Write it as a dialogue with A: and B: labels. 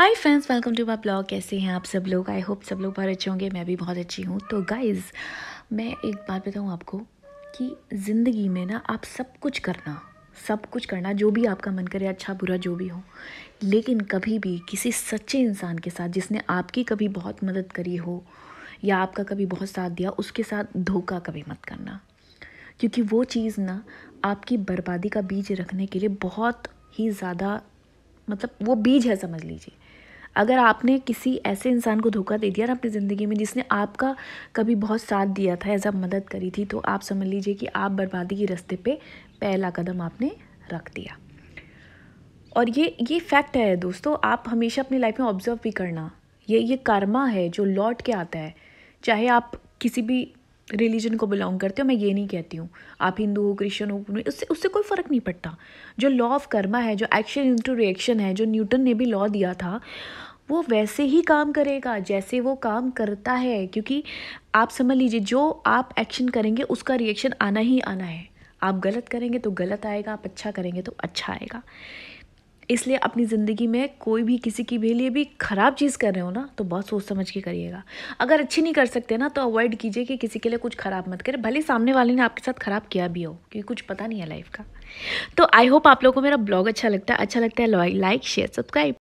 A: hi friends welcome to my blog कैसे हैं आप सब लोग आई होप सब लोग बहुत अच्छे होंगे मैं भी बहुत अच्छी हूँ तो गाइज़ मैं एक बात बताऊँ आपको कि ज़िंदगी में ना आप सब कुछ करना सब कुछ करना जो भी आपका मन करे अच्छा बुरा जो भी हो लेकिन कभी भी किसी सच्चे इंसान के साथ जिसने आपकी कभी बहुत मदद करी हो या आपका कभी बहुत साथ दिया उसके साथ धोखा कभी मत करना क्योंकि वो चीज़ ना आपकी बर्बादी का बीज रखने के लिए बहुत ही ज़्यादा मतलब वो बीज है समझ लीजिए अगर आपने किसी ऐसे इंसान को धोखा दे दिया ना अपनी ज़िंदगी में जिसने आपका कभी बहुत साथ दिया था ऐसा मदद करी थी तो आप समझ लीजिए कि आप बर्बादी के रास्ते पे पहला कदम आपने रख दिया और ये ये फैक्ट है दोस्तों आप हमेशा अपनी लाइफ में ऑब्जर्व भी करना ये ये कर्मा है जो लौट के आता है चाहे आप किसी भी रिलीजन को बिलोंग करते हो मैं ये नहीं कहती हूँ आप हिंदू हो क्रिश्चियन हो उससे उससे कोई फ़र्क नहीं पड़ता जो लॉ ऑफ कर्मा है जो एक्शन इंटू रिएक्शन है जो न्यूटन ने भी लॉ दिया था वो वैसे ही काम करेगा जैसे वो काम करता है क्योंकि आप समझ लीजिए जो आप एक्शन करेंगे उसका रिएक्शन आना ही आना है आप गलत करेंगे तो गलत आएगा आप अच्छा करेंगे तो अच्छा आएगा इसलिए अपनी ज़िंदगी में कोई भी किसी की भी लिए भी ख़राब चीज़ कर रहे हो ना तो बहुत सोच समझ के करिएगा अगर अच्छी नहीं कर सकते ना तो अवॉइड कीजिए कि किसी के लिए कुछ ख़राब मत करें भले सामने वाले ने आपके साथ ख़राब किया भी हो क्योंकि कुछ पता नहीं है लाइफ का तो आई होप आप लोगों को मेरा ब्लॉग अच्छा लगता है अच्छा लगता है लाइक शेयर सब्सक्राइब